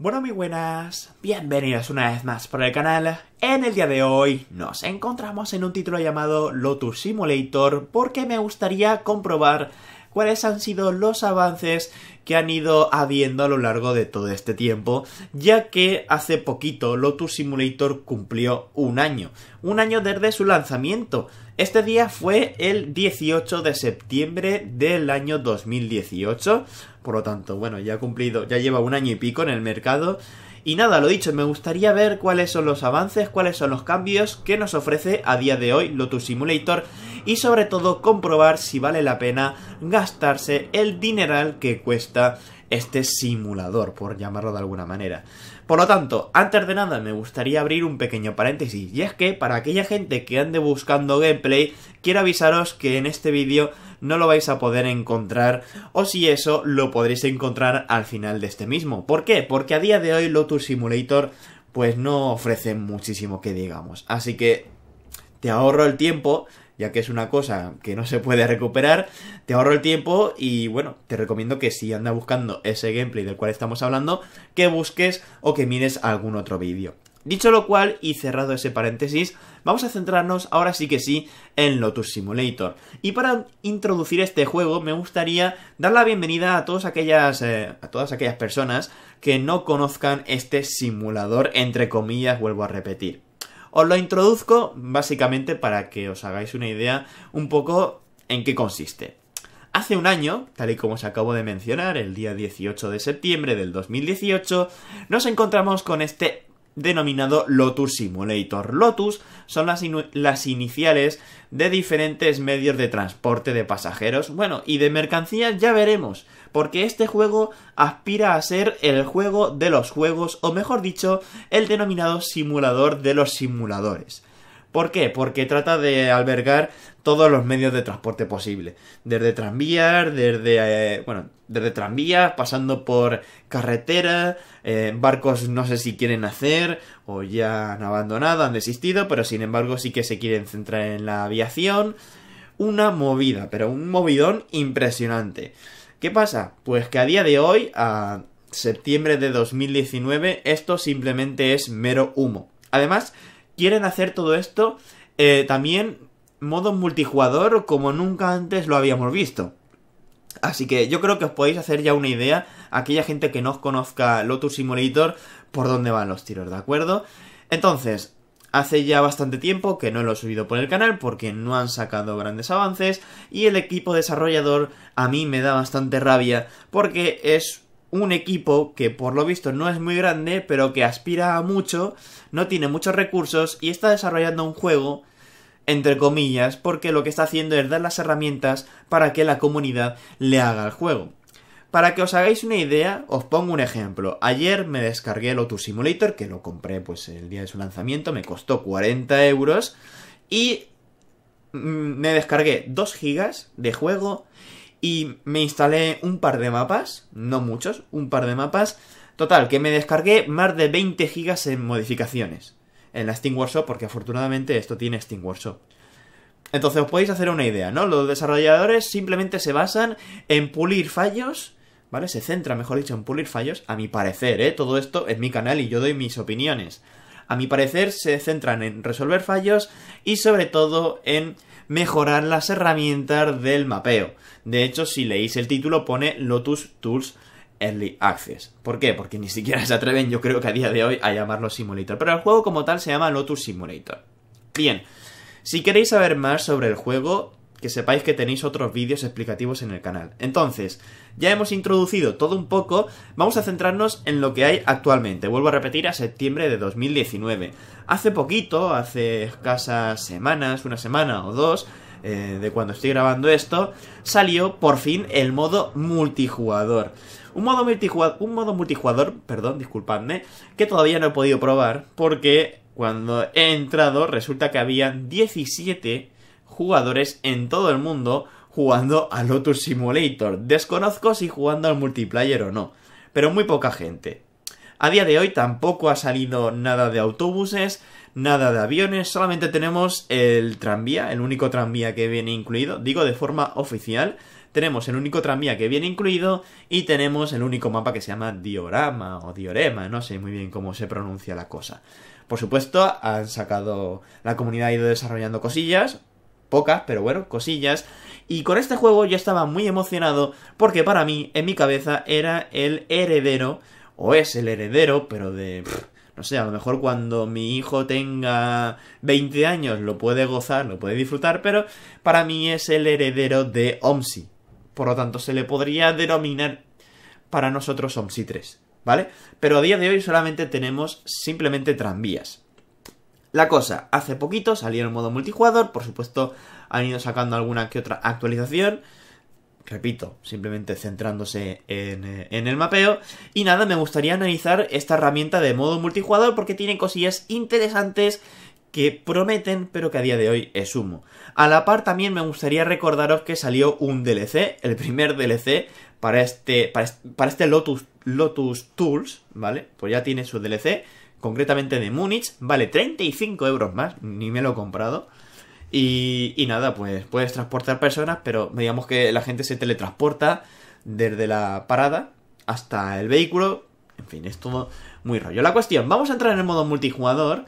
Bueno, muy buenas, bienvenidos una vez más por el canal. En el día de hoy nos encontramos en un título llamado Lotus Simulator porque me gustaría comprobar cuáles han sido los avances que han ido habiendo a lo largo de todo este tiempo, ya que hace poquito Lotus Simulator cumplió un año, un año desde su lanzamiento. Este día fue el 18 de septiembre del año 2018, por lo tanto, bueno, ya ha cumplido, ya lleva un año y pico en el mercado. Y nada, lo dicho, me gustaría ver cuáles son los avances, cuáles son los cambios que nos ofrece a día de hoy Lotus Simulator y sobre todo comprobar si vale la pena gastarse el dineral que cuesta este simulador, por llamarlo de alguna manera. Por lo tanto, antes de nada me gustaría abrir un pequeño paréntesis, y es que para aquella gente que ande buscando gameplay, quiero avisaros que en este vídeo no lo vais a poder encontrar o si eso lo podréis encontrar al final de este mismo. ¿Por qué? Porque a día de hoy Lotus Simulator pues no ofrece muchísimo que digamos. Así que te ahorro el tiempo ya que es una cosa que no se puede recuperar, te ahorro el tiempo y bueno, te recomiendo que si andas buscando ese gameplay del cual estamos hablando, que busques o que mires algún otro vídeo. Dicho lo cual, y cerrado ese paréntesis, vamos a centrarnos ahora sí que sí en Lotus Simulator. Y para introducir este juego, me gustaría dar la bienvenida a todas aquellas, eh, a todas aquellas personas que no conozcan este simulador, entre comillas, vuelvo a repetir. Os lo introduzco básicamente para que os hagáis una idea un poco en qué consiste. Hace un año, tal y como os acabo de mencionar, el día 18 de septiembre del 2018, nos encontramos con este denominado Lotus Simulator. Lotus son las, las, iniciales de diferentes medios de transporte de pasajeros, bueno, y de mercancías ya veremos, porque este juego aspira a ser el juego de los juegos, o mejor dicho, el denominado simulador de los simuladores. ¿Por qué? Porque trata de albergar todos los medios de transporte posible. Desde tranvías, desde. Eh, bueno, desde tranvías, pasando por carretera, eh, barcos no sé si quieren hacer, o ya han abandonado, han desistido, pero sin embargo sí que se quieren centrar en la aviación. Una movida, pero un movidón impresionante. ¿Qué pasa? Pues que a día de hoy, a septiembre de 2019, esto simplemente es mero humo. Además, quieren hacer todo esto eh, también modo multijugador como nunca antes lo habíamos visto. Así que yo creo que os podéis hacer ya una idea, aquella gente que no os conozca Lotus Simulator, por dónde van los tiros, ¿de acuerdo? Entonces, hace ya bastante tiempo que no lo he subido por el canal porque no han sacado grandes avances y el equipo desarrollador a mí me da bastante rabia porque es un equipo que por lo visto no es muy grande, pero que aspira a mucho, no tiene muchos recursos y está desarrollando un juego entre comillas, porque lo que está haciendo es dar las herramientas para que la comunidad le haga el juego. Para que os hagáis una idea, os pongo un ejemplo. Ayer me descargué el Otto Simulator, que lo compré pues el día de su lanzamiento, me costó 40 euros, y mm, me descargué 2 gigas de juego y me instalé un par de mapas, no muchos, un par de mapas. Total, que me descargué más de 20 gigas en modificaciones en la Steam Workshop, porque afortunadamente esto tiene Steam Workshop. Entonces os podéis hacer una idea, ¿no? Los desarrolladores simplemente se basan en pulir fallos, ¿vale? Se centra, mejor dicho, en pulir fallos, a mi parecer, ¿eh? Todo esto es mi canal y yo doy mis opiniones. A mi parecer se centran en resolver fallos y sobre todo en mejorar las herramientas del mapeo. De hecho, si leéis el título pone Lotus Tools Early Access. ¿Por qué? Porque ni siquiera se atreven, yo creo que a día de hoy, a llamarlo Simulator. Pero el juego como tal se llama Lotus Simulator. Bien, si queréis saber más sobre el juego, que sepáis que tenéis otros vídeos explicativos en el canal. Entonces, ya hemos introducido todo un poco, vamos a centrarnos en lo que hay actualmente. Vuelvo a repetir, a septiembre de 2019. Hace poquito, hace escasas semanas, una semana o dos, eh, de cuando estoy grabando esto, salió por fin el modo multijugador. Un modo, multijugador, un modo multijugador, perdón, disculpadme, que todavía no he podido probar porque cuando he entrado resulta que había 17 jugadores en todo el mundo jugando al Lotus Simulator. Desconozco si jugando al multiplayer o no, pero muy poca gente. A día de hoy tampoco ha salido nada de autobuses, nada de aviones, solamente tenemos el tranvía, el único tranvía que viene incluido, digo de forma oficial, tenemos el único tranvía que viene incluido y tenemos el único mapa que se llama diorama o diorema, no sé muy bien cómo se pronuncia la cosa. Por supuesto, han sacado, la comunidad ha ido desarrollando cosillas, pocas, pero bueno, cosillas. Y con este juego yo estaba muy emocionado porque para mí, en mi cabeza, era el heredero, o es el heredero, pero de... no sé, a lo mejor cuando mi hijo tenga 20 años lo puede gozar, lo puede disfrutar, pero para mí es el heredero de OMSI. Por lo tanto, se le podría denominar para nosotros OMSI 3, ¿vale? Pero a día de hoy solamente tenemos simplemente tranvías. La cosa, hace poquito salió el modo multijugador, por supuesto han ido sacando alguna que otra actualización, repito, simplemente centrándose eh, en, el mapeo. Y nada, me gustaría analizar esta herramienta de modo multijugador porque tiene cosillas interesantes que prometen, pero que a día de hoy es humo. A la par también me gustaría recordaros que salió un DLC, el primer DLC para este, para este Lotus, Lotus Tools, ¿vale? Pues ya tiene su DLC concretamente de Múnich, vale 35 euros más, ni me lo he comprado. Y, nada, pues puedes transportar personas, pero digamos que la gente se teletransporta desde la parada hasta el vehículo. En fin, es todo muy rollo. La cuestión, vamos a entrar en el modo multijugador.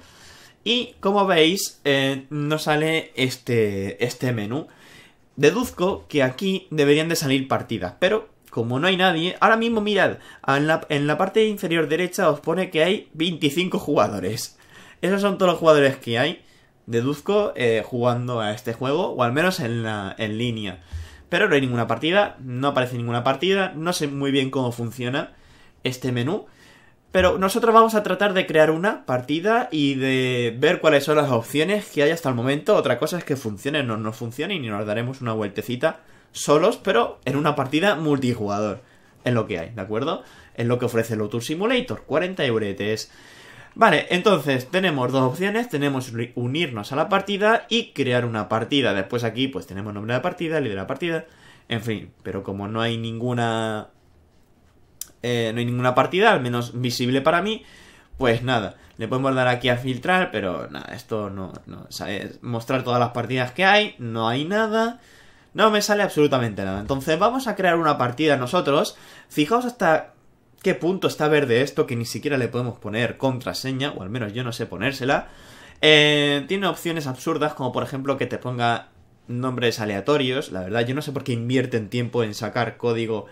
Y como veis, eh, no sale este, este menú. Deduzco que aquí deberían de salir partidas, pero como no hay nadie, ahora mismo mirad, en la, parte inferior derecha os pone que hay 25 jugadores. Esos son todos los jugadores que hay, deduzco, eh, jugando a este juego, o al menos en, en línea. Pero no hay ninguna partida, no aparece ninguna partida, no sé muy bien cómo funciona este menú. Pero nosotros vamos a tratar de crear una partida y de ver cuáles son las opciones que hay hasta el momento. Otra cosa es que funcione o no funcione y nos daremos una vueltecita solos, pero en una partida multijugador. En lo que hay, ¿de acuerdo? Es lo que ofrece el Tour Simulator, 40 euretes. Vale, entonces tenemos dos opciones, tenemos unirnos a la partida y crear una partida. Después aquí pues tenemos nombre de partida, líder de la partida, en fin, pero como no hay ninguna... Eh, no hay ninguna partida, al menos visible para mí, pues nada, le podemos dar aquí a filtrar, pero nada, esto no, mostrar todas las partidas que hay, no hay nada, no me sale absolutamente nada. Entonces vamos a crear una partida nosotros. Fijaos hasta qué punto está verde esto, que ni siquiera le podemos poner contraseña, o al menos yo no sé ponérsela. Eh, tiene opciones absurdas, como por ejemplo que te ponga nombres aleatorios. La verdad, yo no sé por qué invierten tiempo en sacar código.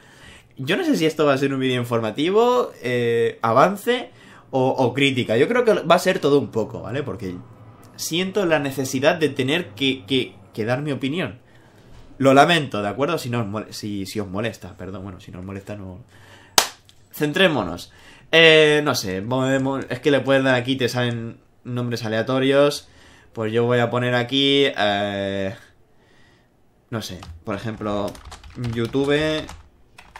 Yo no sé si esto va a ser un vídeo informativo, eh, avance o, crítica. Yo creo que va a ser todo un poco, ¿vale? Porque siento la necesidad de tener que, que dar mi opinión. Lo lamento, ¿de acuerdo? Si, os molesta, si, os molesta, perdón, bueno, si nos molesta, no. Centrémonos. Eh, no sé, es que le puedes dar aquí, te salen nombres aleatorios. Pues yo voy a poner aquí. Eh, no sé, por ejemplo, YouTube.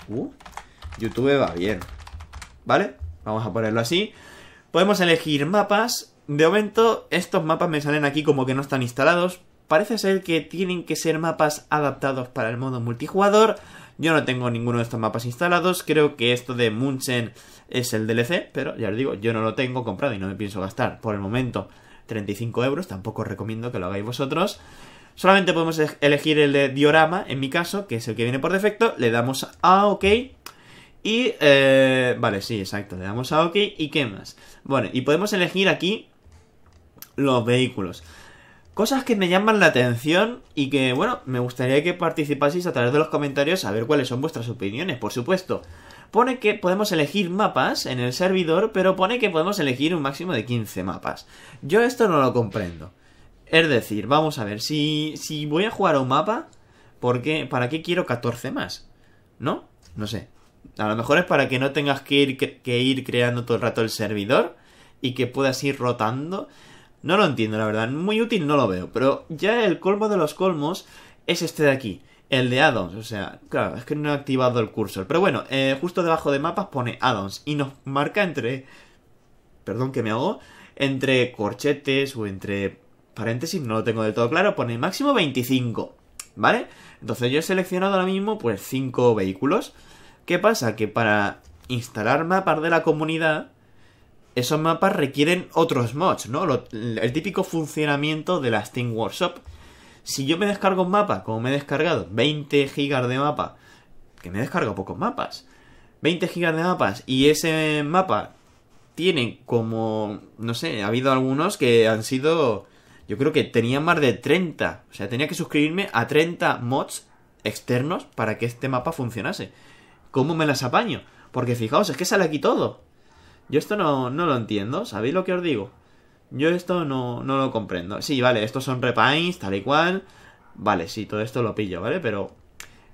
Uh, YouTube va bien. ¿Vale? Vamos a ponerlo así. Podemos elegir mapas. De momento, estos mapas me salen aquí como que no están instalados, Parece ser que tienen que ser mapas adaptados para el modo multijugador. Yo no tengo ninguno de estos mapas instalados. Creo que esto de Munchen es el DLC, pero ya os digo, yo no lo tengo comprado y no me pienso gastar por el momento 35 euros. Tampoco os recomiendo que lo hagáis vosotros. Solamente podemos e- elegir el de diorama, en mi caso, que es el que viene por defecto. Le damos a OK. Y, eh, vale, sí, exacto, le damos a OK. ¿Y qué más? Bueno, y podemos elegir aquí los vehículos. Cosas que me llaman la atención y que, bueno, me gustaría que participaseis a través de los comentarios a ver cuáles son vuestras opiniones, por supuesto. Pone que podemos elegir mapas en el servidor, pero pone que podemos elegir un máximo de 15 mapas. Yo esto no lo comprendo. Es decir, vamos a ver, si, si voy a jugar a un mapa, porque ¿para qué quiero 14 más? ¿No? No sé. A lo mejor es para que no tengas que ir, que ir creando todo el rato el servidor y que puedas ir rotando no lo entiendo, la verdad. Muy útil no lo veo. Pero ya el colmo de los colmos es este de aquí. El de addons, o sea, claro, es que no he activado el cursor. Pero bueno, eh, justo debajo de mapas pone addons y nos marca entre... Perdón que me hago. Entre corchetes o entre paréntesis, no lo tengo del todo claro, pone máximo 25. ¿Vale? Entonces yo he seleccionado ahora mismo pues 5 vehículos. ¿Qué pasa? Que para instalar mapas de la comunidad esos mapas requieren otros mods, ¿no? el típico funcionamiento de la Steam Workshop. Si yo me descargo un mapa, como me he descargado 20 gigas de mapa, que me descargo pocos mapas, 20 gigas de mapas y ese mapa tiene como, no sé, ha habido algunos que han sido, yo creo que tenía más de 30, o sea, tenía que suscribirme a 30 mods externos para que este mapa funcionase. ¿Cómo me las apaño? Porque fijaos, es que sale aquí todo. Yo esto no, no lo entiendo, ¿sabéis lo que os digo? Yo esto no, no lo comprendo. Sí, vale, estos son repaints, tal y cual. Vale, sí, todo esto lo pillo, ¿vale? Pero,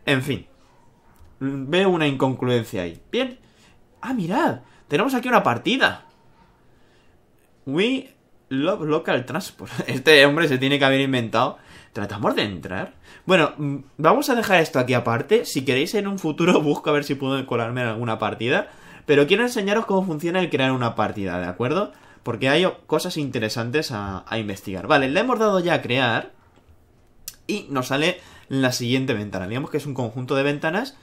en fin. Veo una inconcluencia ahí. Bien. Ah, mirad. Tenemos aquí una partida. We love local transport. Este hombre se tiene que haber inventado. Tratamos de entrar. Bueno, mm, vamos a dejar esto aquí aparte. Si queréis en un futuro busco a ver si puedo colarme en alguna partida. Pero quiero enseñaros cómo funciona el crear una partida, ¿de acuerdo? Porque hay cosas interesantes a, investigar. Vale, le hemos dado ya a crear. Y nos sale la siguiente ventana. Digamos que es un conjunto de ventanas.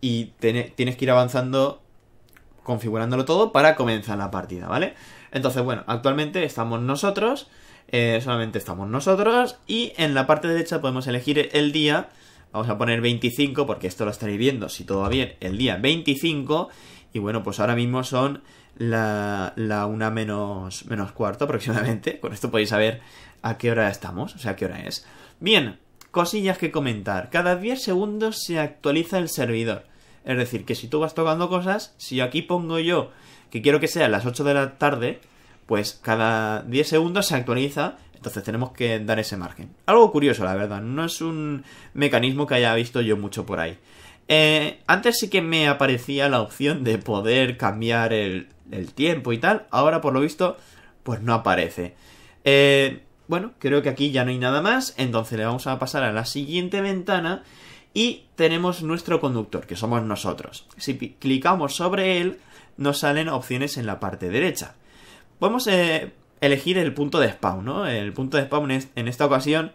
Y tienes que ir avanzando, configurándolo todo para comenzar la partida, ¿vale? Entonces, bueno, actualmente estamos nosotros. Eh, solamente estamos nosotros. Y en la parte derecha podemos elegir el día. Vamos a poner 25 porque esto lo estaréis viendo, si todo va bien, el día 25. Y bueno, pues ahora mismo son la, una menos, menos cuarto aproximadamente. Con esto podéis saber a qué hora estamos, o sea, a qué hora es. Bien, cosillas que comentar. Cada 10 segundos se actualiza el servidor. Es decir, que si tú vas tocando cosas, si aquí pongo yo que quiero que sea las 8 de la tarde, pues cada 10 segundos se actualiza. Entonces tenemos que dar ese margen. Algo curioso, la verdad. No es un mecanismo que haya visto yo mucho por ahí. Eh, antes sí que me aparecía la opción de poder cambiar el, tiempo y tal. Ahora, por lo visto, pues no aparece. Eh, bueno, creo que aquí ya no hay nada más. Entonces le vamos a pasar a la siguiente ventana. Y tenemos nuestro conductor, que somos nosotros. Si clicamos sobre él, nos salen opciones en la parte derecha. Podemos a eh, elegir el punto de spawn, ¿no? El punto de spawn en esta ocasión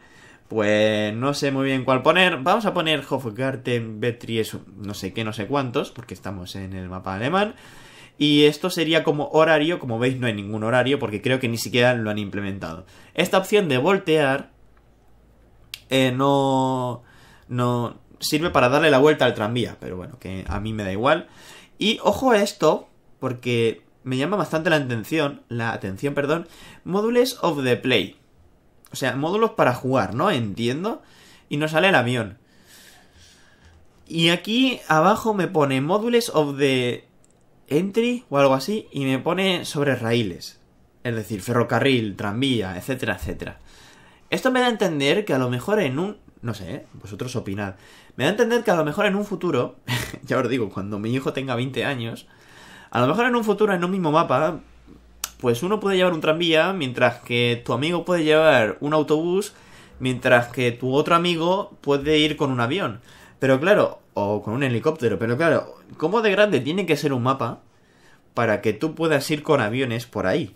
pues no sé muy bien cuál poner. Vamos a poner Hofgarten, Betries, no sé qué, no sé cuántos, porque estamos en el mapa alemán. Y esto sería como horario, como veis no hay ningún horario porque creo que ni siquiera lo han implementado. Esta opción de voltear eh, no, no sirve para darle la vuelta al tranvía, pero bueno, que a mí me da igual. Y ojo a esto, porque me llama bastante la atención, la atención, perdón, módulos of the play. O sea, módulos para jugar, ¿no? Entiendo. Y nos sale el avión. Y aquí abajo me pone módulos of the entry o algo así. Y me pone sobre raíles. Es decir, ferrocarril, tranvía, etcétera, etcétera. Esto me da a entender que a lo mejor en un... No sé, ¿eh? vosotros opinad. Me da a entender que a lo mejor en un futuro... ya os digo, cuando mi hijo tenga 20 años... A lo mejor en un futuro, en un mismo mapa, pues uno puede llevar un tranvía, mientras que tu amigo puede llevar un autobús, mientras que tu otro amigo puede ir con un avión. Pero claro, o con un helicóptero, pero claro, ¿cómo de grande tiene que ser un mapa para que tú puedas ir con aviones por ahí?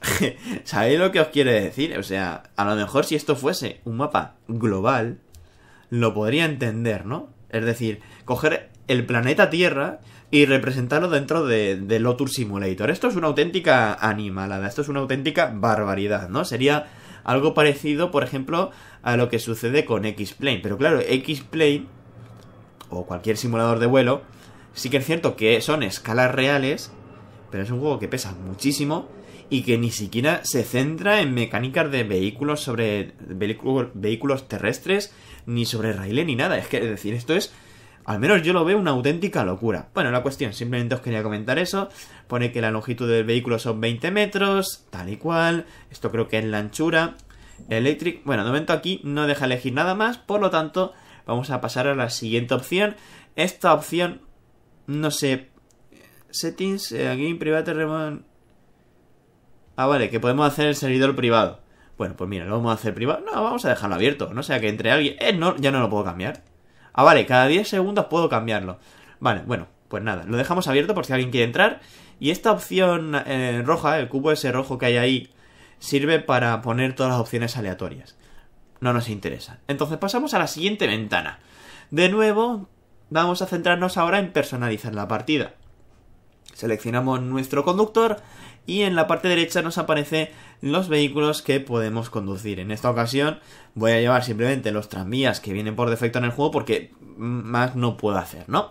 ¿Sabéis lo que os quiere decir? O sea, a lo mejor si esto fuese un mapa global, lo podría entender, ¿no? Es decir, coger el planeta Tierra y representarlo dentro de, de Simulator. Esto es una auténtica animalada, esto es una auténtica barbaridad, ¿no? Sería algo parecido, por ejemplo, a lo que sucede con X-Plane. Pero claro, X-Plane o cualquier simulador de vuelo, sí que es cierto que son escalas reales, pero es un juego que pesa muchísimo y que ni siquiera se centra en mecánicas de vehículos sobre vehículos terrestres, ni sobre raíles, ni nada. Es que, es decir, esto es al menos yo lo veo una auténtica locura. Bueno, la cuestión, simplemente os quería comentar eso. Pone que la longitud del vehículo son 20 metros, tal y cual. Esto creo que es la anchura. Electric, bueno, de momento aquí no deja elegir nada más, por lo tanto, vamos a pasar a la siguiente opción. Esta opción, no sé, settings, eh, aquí private remote. Ah, vale, que podemos hacer el servidor privado. Bueno, pues mira, lo vamos a hacer privado. No, vamos a dejarlo abierto, no sea que entre alguien. Eh, no, ya no lo puedo cambiar. Ah, vale, cada 10 segundos puedo cambiarlo. Vale, bueno, pues nada, lo dejamos abierto por si alguien quiere entrar. Y esta opción eh, roja, el cubo ese rojo que hay ahí, sirve para poner todas las opciones aleatorias. No nos interesa. Entonces pasamos a la siguiente ventana. De nuevo, vamos a centrarnos ahora en personalizar la partida. Seleccionamos nuestro conductor y en la parte derecha nos aparece los vehículos que podemos conducir. En esta ocasión voy a llevar simplemente los tranvías que vienen por defecto en el juego porque más no puedo hacer, ¿no?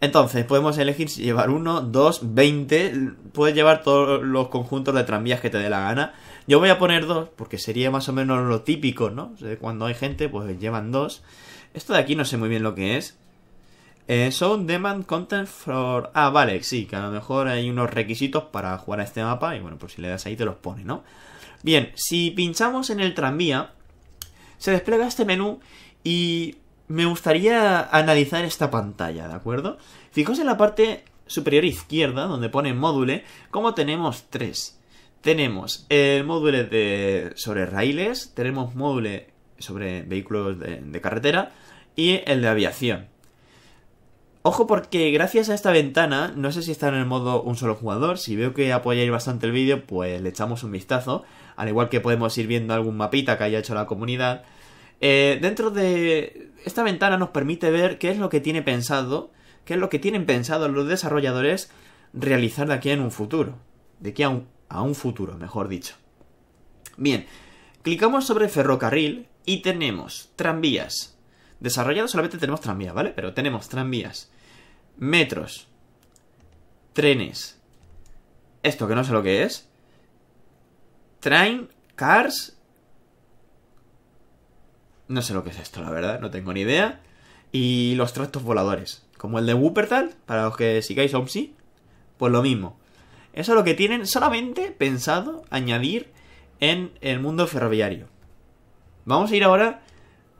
Entonces, podemos elegir si llevar uno, dos, veinte. Puedes llevar todos los conjuntos de tranvías que te dé la gana. Yo voy a poner dos, porque sería más o menos lo típico, ¿no? Cuando hay gente, pues llevan dos. Esto de aquí no sé muy bien lo que es. Eh, son demand content for... Ah, vale, sí, que a lo mejor hay unos requisitos para jugar a este mapa. Y bueno, pues si le das ahí te los pone, ¿no? Bien, si pinchamos en el tranvía, se despliega este menú y me gustaría analizar esta pantalla, ¿de acuerdo? Fijos en la parte superior izquierda, donde pone módule, como tenemos tres. Tenemos el módulo de sobre raíles, tenemos módulo sobre vehículos de carretera y el de aviación. Ojo porque gracias a esta ventana, no sé si está en el modo un solo jugador, si veo que apoyáis bastante el vídeo, pues le echamos un vistazo, al igual que podemos ir viendo algún mapita que haya hecho la comunidad. Eh, dentro de esta ventana nos permite ver qué es lo que tiene pensado, qué es lo que tienen pensado los desarrolladores realizar de aquí en un futuro, de aquí a un, a un futuro, mejor dicho. Bien, clicamos sobre ferrocarril y tenemos tranvías, desarrollado solamente tenemos tranvías, ¿vale? Pero tenemos tranvías. Metros. Trenes. Esto que no sé lo que es. Train, cars. No sé lo que es esto, la verdad, no tengo ni idea. Y los tractos voladores. Como el de Wuppertal, para los que sigáis OMSI. Pues lo mismo. Eso es lo que tienen solamente pensado añadir en el mundo ferroviario. Vamos a ir ahora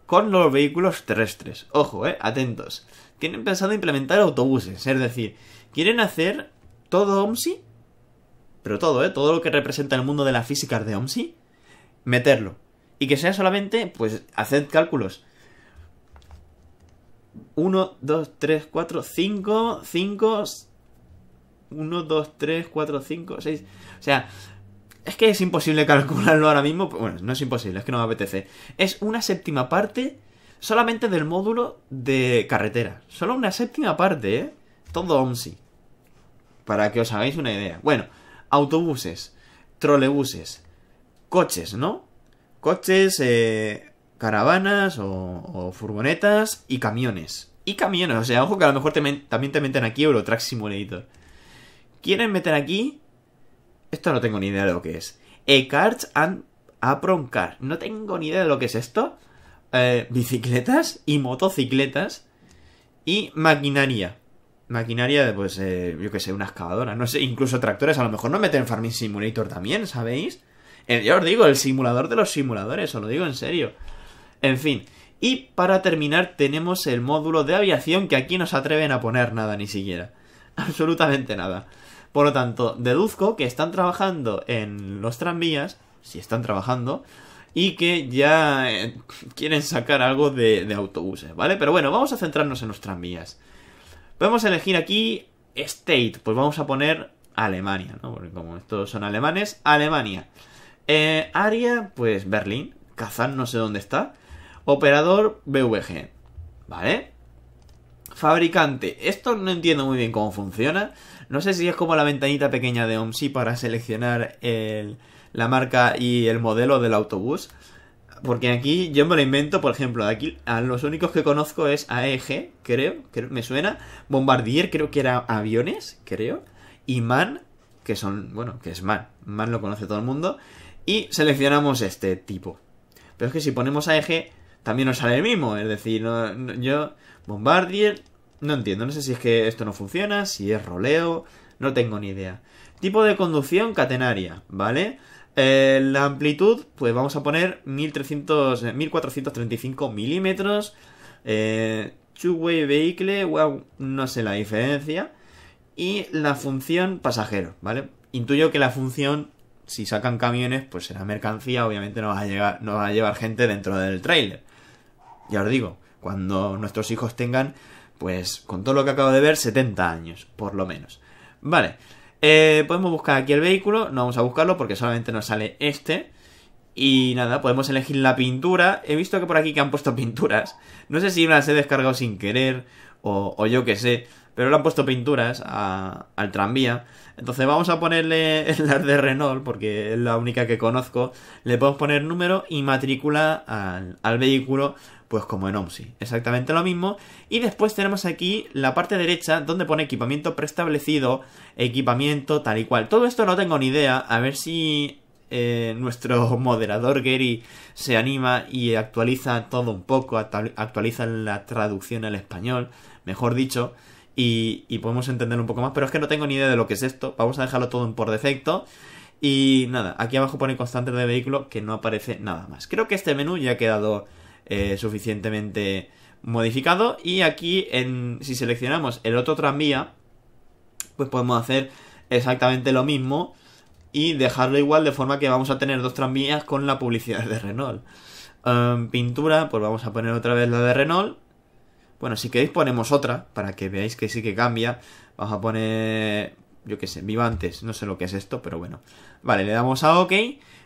con los vehículos terrestres. Ojo, eh, atentos tienen pensado implementar autobuses. Es decir, quieren hacer todo OMSI, pero todo, ¿eh? Todo lo que representa el mundo de la física de OMSI, meterlo. Y que sea solamente, pues, hacer cálculos. 1, 2, 3, 4, 5, 5, 1, 2, 3, 4, 5, 6. O sea, es que es imposible calcularlo ahora mismo. Bueno, no es imposible, es que no me apetece. Es una séptima parte solamente del módulo de carretera. Solo una séptima parte, ¿eh? Todo OMSI. Para que os hagáis una idea. Bueno, autobuses, trolebuses, coches, ¿no? Coches, eh, caravanas o, furgonetas y camiones. Y camiones, o sea, ojo que a lo mejor también te meten aquí Eurotrack Simulator. ¿Quieren meter aquí? Esto no tengo ni idea de lo que es. E-Cards and Apron Car. No tengo ni idea de lo que es esto. Eh, bicicletas y motocicletas y maquinaria. Maquinaria, pues, eh, yo que sé, una excavadora, no sé, incluso tractores. A lo mejor no meten Farming Simulator también, ¿sabéis? Eh, yo os digo, el simulador de los simuladores, os lo digo en serio. En fin. Y para terminar tenemos el módulo de aviación que aquí no se atreven a poner nada ni siquiera. Absolutamente nada. Por lo tanto, deduzco que están trabajando en los tranvías, si están trabajando, y que ya eh, quieren sacar algo de, autobuses, ¿vale? Pero bueno, vamos a centrarnos en nuestras vías Podemos elegir aquí State, pues vamos a poner Alemania, ¿no? Porque como estos son alemanes, Alemania. Eh, área, pues Berlín. Kazán, no sé dónde está. Operador, BVG. ¿Vale? Fabricante. Esto no entiendo muy bien cómo funciona. No sé si es como la ventanita pequeña de OMSI para seleccionar el, la marca y el modelo del autobús. Porque aquí yo me lo invento, por ejemplo, aquí a los únicos que conozco es AEG, creo, me suena, Bombardier, creo que era aviones, creo, y MAN, que son, bueno, que es MAN, MAN lo conoce todo el mundo, y seleccionamos este tipo. Pero es que si ponemos AEG, también nos sale el mismo, es decir, yo, Bombardier, no entiendo, no sé si es que esto no funciona, si es roleo, no tengo ni idea. Tipo de conducción catenaria, ¿vale? Eh, la amplitud, pues vamos a poner 1300, 1435 eh, milímetros. Eh, two-way vehicle, wow, no sé la diferencia. Y la función pasajero, ¿vale? Intuyo que la función, si sacan camiones, pues será mercancía, obviamente no va a, no va a llevar gente dentro del trailer. Ya os digo, cuando nuestros hijos tengan, pues con todo lo que acabo de ver, 70 años, por lo menos. Vale, eh, podemos buscar aquí el vehículo, no vamos a buscarlo porque solamente nos sale este. Y nada, podemos elegir la pintura. He visto que por aquí que han puesto pinturas. No sé si las he descargado sin querer o, yo qué sé, pero le han puesto pinturas al tranvía. Entonces vamos a ponerle las de Renault, porque es la única que conozco. Le podemos poner número y matrícula al, al vehículo pues como en OMSI, exactamente lo mismo. Y después tenemos aquí la parte derecha donde pone equipamiento preestablecido, equipamiento tal y cual. Todo esto no tengo ni idea, a ver si eh, nuestro moderador Gary se anima y actualiza todo un poco, actualiza la traducción al español, mejor dicho. Y, podemos entender un poco más, pero es que no tengo ni idea de lo que es esto. Vamos a dejarlo todo por defecto. Y nada, aquí abajo pone constante de vehículo que no aparece nada más. Creo que este menú ya ha quedado eh, suficientemente modificado. Y aquí, en, si seleccionamos el otro tranvía, pues podemos hacer exactamente lo mismo y dejarlo igual de forma que vamos a tener dos tranvías con la publicidad de Renault. Em, pintura, pues vamos a poner otra vez la de Renault. Bueno, si queréis ponemos otra para que veáis que sí que cambia. Vamos a poner, yo qué sé, vivantes, no sé lo que es esto, pero bueno. Vale, le damos a OK,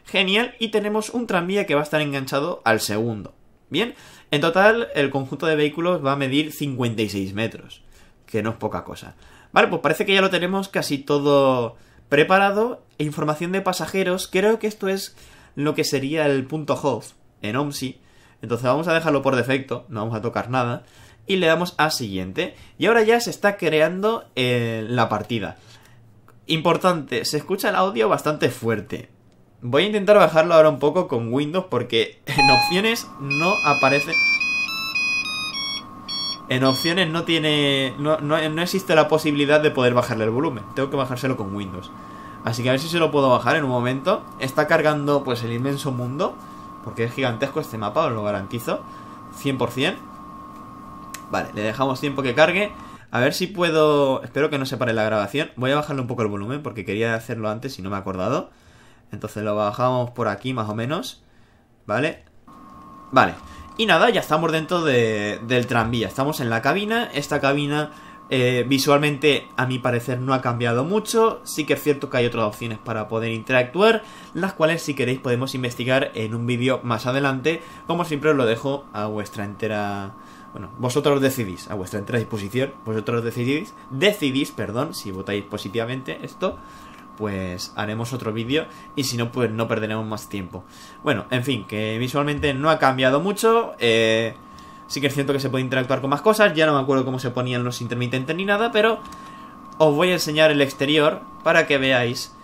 genial, y tenemos un tranvía que va a estar enganchado al segundo. Bien, en total el conjunto de vehículos va a medir 56 metros, que no es poca cosa. Vale, pues parece que ya lo tenemos casi todo preparado. información de pasajeros, creo que esto es lo que sería el punto host en OMSI. Entonces vamos a dejarlo por defecto, no vamos a tocar nada. Y le damos a siguiente. Y ahora ya se está creando eh, la partida. Importante, se escucha el audio bastante fuerte. Voy a intentar bajarlo ahora un poco con Windows porque en opciones no aparece... En opciones no tiene... No, existe la posibilidad de poder bajarle el volumen. Tengo que bajárselo con Windows. Así que a ver si se lo puedo bajar en un momento. Está cargando pues el inmenso mundo. Porque es gigantesco este mapa, os lo garantizo. 100%. Vale, le dejamos tiempo que cargue. A ver si puedo... Espero que no se pare la grabación. Voy a bajarle un poco el volumen porque quería hacerlo antes y no me he acordado. Entonces lo bajamos por aquí más o menos. ¿Vale? Vale. Y nada, ya estamos dentro del tranvía. Estamos en la cabina. Esta cabina eh, visualmente a mi parecer no ha cambiado mucho. Sí que es cierto que hay otras opciones para poder interactuar. Las cuales si queréis podemos investigar en un vídeo más adelante. Como siempre os lo dejo a vuestra entera... Bueno, vosotros decidís, a vuestra entera disposición, vosotros decidís, decidís, perdón, si votáis positivamente esto, pues haremos otro vídeo y si no, pues no perderemos más tiempo. Bueno, en fin, que visualmente no ha cambiado mucho. Eh, sí que es cierto que se puede interactuar con más cosas. Ya no me acuerdo cómo se ponían los intermitentes ni nada, pero os voy a enseñar el exterior para que veáis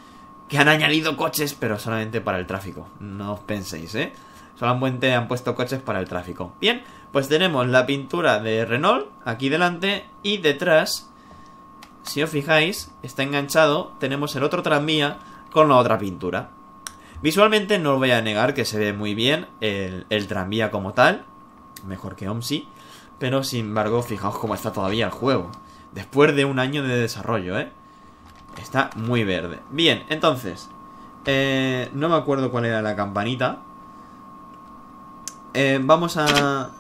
que han añadido coches, pero solamente para el tráfico. No os penséis, ¿eh? Solamente han puesto coches para el tráfico. Bien, pues tenemos la pintura de Renault aquí delante y detrás si os fijáis, está enganchado, tenemos el otro tranvía con la otra pintura. Visualmente no voy a negar que se ve muy bien el, tranvía como tal, mejor que OMSI, pero sin embargo, fijaos cómo está todavía el juego, después de un año de desarrollo, ¿eh? Está muy verde. Bien, entonces, eh, no me acuerdo cuál era la campanita. Eh, vamos a,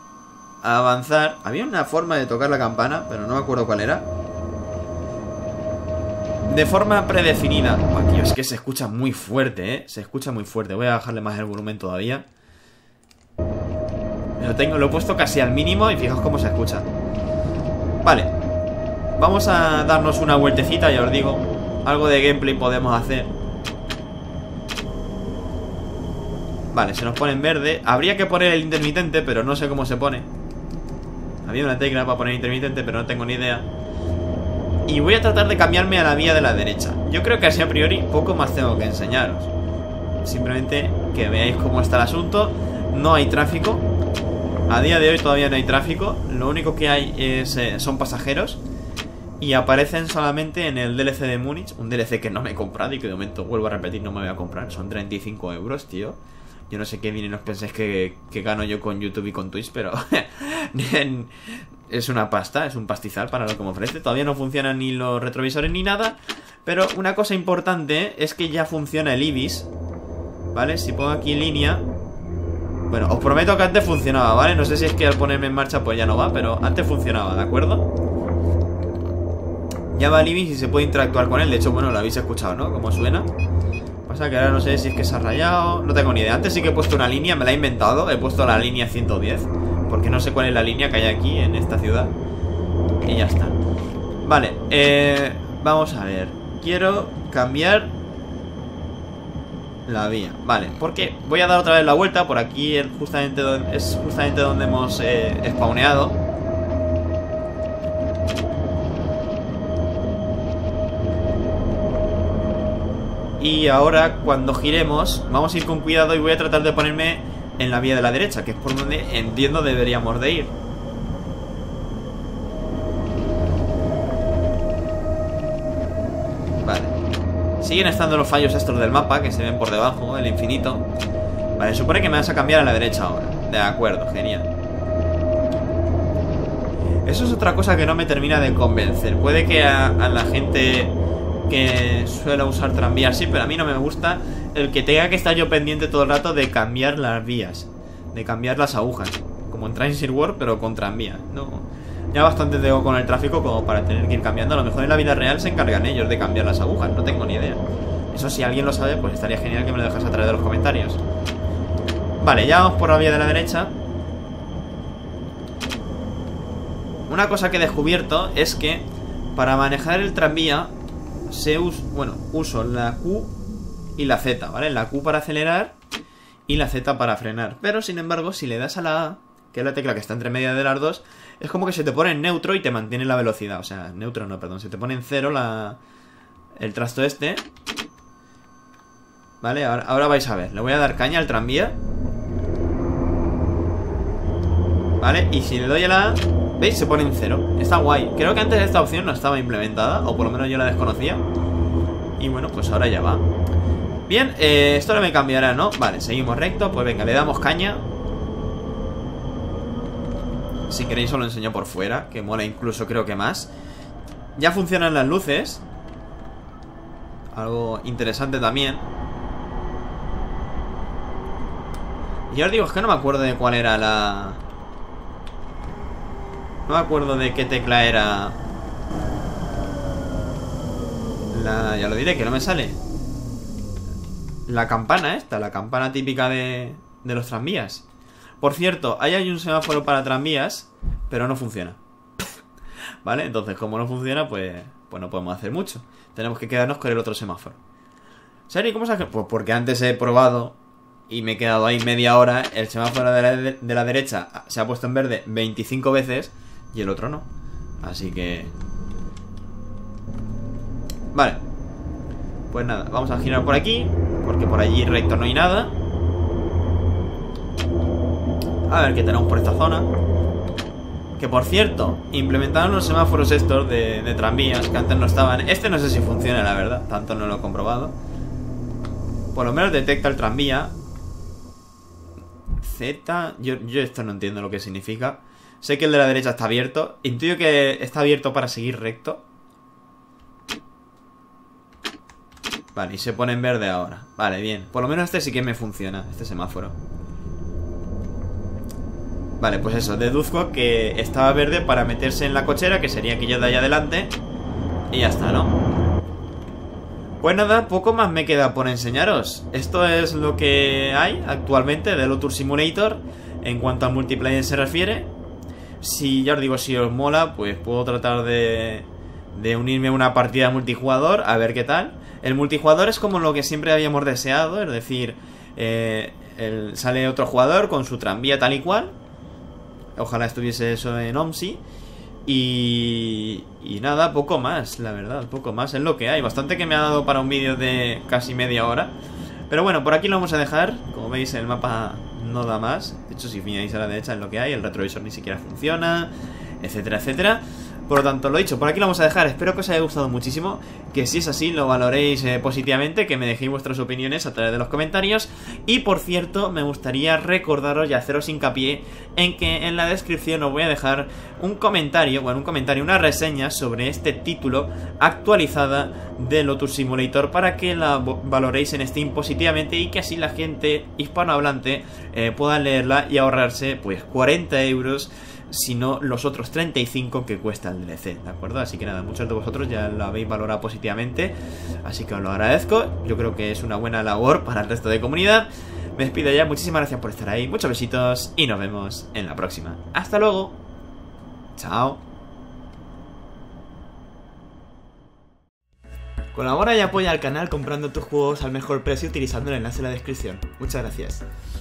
a avanzar. Había una forma de tocar la campana, pero no me acuerdo cuál era de forma predefinida. es que se escucha muy fuerte, ¿eh? Se escucha muy fuerte. Voy a bajarle más el volumen todavía. Lo, tengo, lo he puesto casi al mínimo y fijaos cómo se escucha. Vale. Vamos a darnos una vueltecita, ya os digo. Algo de gameplay podemos hacer. Vale, se nos pone en verde. Habría que poner el intermitente, pero no sé cómo se pone. Había una tecla para poner intermitente, pero no tengo ni idea y voy a tratar de cambiarme a la vía de la derecha. Yo creo que así a priori poco más tengo que enseñaros. Simplemente que veáis cómo está el asunto. No hay tráfico. A día de hoy todavía no hay tráfico. Lo único que hay eh, son pasajeros. Y aparecen solamente en el DLC de Múnich. Un DLC que no me he comprado y que de momento, vuelvo a repetir, no me voy a comprar. Son 35 euros, tío. Yo no sé qué vienen os penséis que, que, gano yo con YouTube y con Twitch, pero es una pasta, es un pastizal para lo que me ofrece. Todavía no funcionan ni los retrovisores ni nada. Pero una cosa importante es que ya funciona el Ibis. ¿Vale? Si pongo aquí línea... Bueno, os prometo que antes funcionaba, ¿vale? No sé si es que al ponerme en marcha pues ya no va, pero antes funcionaba, ¿de acuerdo? Ya va el Ibis y se puede interactuar con él. De hecho, bueno, lo habéis escuchado, ¿no? Como suena. Pasa que ahora no sé si es que se ha rayado. No tengo ni idea. Antes sí que he puesto una línea, me la he inventado. He puesto la línea 110. Porque no sé cuál es la línea que hay aquí en esta ciudad. Y ya está. Vale, eh, vamos a ver. Quiero cambiar la vía. Vale, porque voy a dar otra vez la vuelta. Por aquí es justamente donde, hemos eh, spawneado. Y ahora, cuando giremos, vamos a ir con cuidado y voy a tratar de ponerme en la vía de la derecha, que es por donde entiendo deberíamos de ir. Vale. Siguen estando los fallos estos del mapa, que se ven por debajo, el infinito. Vale, supone que me vas a cambiar a la derecha ahora. De acuerdo, genial. Eso es otra cosa que no me termina de convencer. Puede que a, la gente que suele usar tranvías sí, pero a mí no me gusta el que tenga que estar yo pendiente todo el rato de cambiar las vías, de cambiar las agujas. Como en Transit World, pero con tranvía. No, ya bastante tengo con el tráfico como para tener que ir cambiando. A lo mejor en la vida real se encargan ellos de cambiar las agujas, no tengo ni idea. Eso si alguien lo sabe, pues estaría genial que me lo dejas a través de los comentarios. Vale, ya vamos por la vía de la derecha. Una cosa que he descubierto es que para manejar el tranvía se usa, bueno, uso la Q y la Z, ¿vale? La Q para acelerar y la Z para frenar. Pero sin embargo, si le das a la A, que es la tecla que está entre media de las dos, es como que se te pone en neutro y te mantiene la velocidad. O sea, neutro no, perdón, se te pone en cero la, el trasto este. Vale, ahora, ahora vais a ver. Le voy a dar caña al tranvía. Vale, y si le doy a la A, ¿veis? Se pone en cero. Está guay. Creo que antes esta opción no estaba implementada, o por lo menos yo la desconocía. Y bueno, pues ahora ya va. Bien, eh, esto no me cambiará, ¿no? Vale, seguimos recto, pues venga, le damos caña Si queréis os lo enseño por fuera Que mola incluso creo que más Ya funcionan las luces Algo interesante también Y os digo, es que no me acuerdo de cuál era la... No me acuerdo de qué tecla era... La... Ya lo diré, que no me sale la campana esta, la campana típica de, de los tranvías. Por cierto, ahí hay un semáforo para tranvías, pero no funciona. ¿Vale? Entonces, como no funciona, pues, pues no podemos hacer mucho. Tenemos que quedarnos con el otro semáforo. ¿Sari, cómo se Pues porque antes he probado y me he quedado ahí media hora. El semáforo de la, de la derecha se ha puesto en verde 25 veces y el otro no. Así que... Vale. Pues nada, vamos a girar por aquí Porque por allí recto no hay nada A ver qué tenemos por esta zona Que por cierto, implementaron los semáforos estos de, de tranvías Que antes no estaban Este no sé si funciona la verdad, tanto no lo he comprobado Por lo menos detecta el tranvía Z, yo esto no entiendo lo que significa Sé que el de la derecha está abierto Intuyo que está abierto para seguir recto Vale, y se pone en verde ahora. Vale, bien. Por lo menos este sí que me funciona, este semáforo. Vale, pues eso, deduzco que estaba verde para meterse en la cochera, que sería aquella de ahí adelante. Y ya está, ¿no? Pues nada, poco más me queda por enseñaros. Esto es lo que hay actualmente Del Lotus Simulator en cuanto a multiplayer se refiere. Si ya os digo, si os mola, pues puedo tratar de, de unirme a una partida multijugador, a ver qué tal. El multijugador es como lo que siempre habíamos deseado, es decir, eh, sale otro jugador con su tranvía tal y cual. Ojalá estuviese eso en OMSI. Y, nada, poco más, la verdad, poco más. en lo que hay. Bastante que me ha dado para un vídeo de casi media hora. Pero bueno, por aquí lo vamos a dejar. Como veis, el mapa no da más. De hecho, si fijáis a la derecha es lo que hay. El retrovisor ni siquiera funciona, etcétera, etcétera. Por lo tanto, lo dicho, por aquí lo vamos a dejar. Espero que os haya gustado muchísimo. Que si es así, lo valoréis eh, positivamente. Que me dejéis vuestras opiniones a través de los comentarios. Y por cierto, me gustaría recordaros y haceros hincapié en que en la descripción os voy a dejar un comentario, bueno, un comentario, una reseña sobre este título actualizada de Lotus Simulator para que la valoréis en Steam positivamente y que así la gente hispanohablante eh, pueda leerla y ahorrarse pues 40 euros sino los otros 35 que cuesta el DLC, ¿de acuerdo? Así que nada, muchos de vosotros ya lo habéis valorado positivamente, así que os lo agradezco, yo creo que es una buena labor para el resto de comunidad. Me despido ya, muchísimas gracias por estar ahí, muchos besitos y nos vemos en la próxima. Hasta luego, chao. Colabora y apoya al canal comprando tus juegos al mejor precio utilizando el enlace en la descripción. Muchas gracias.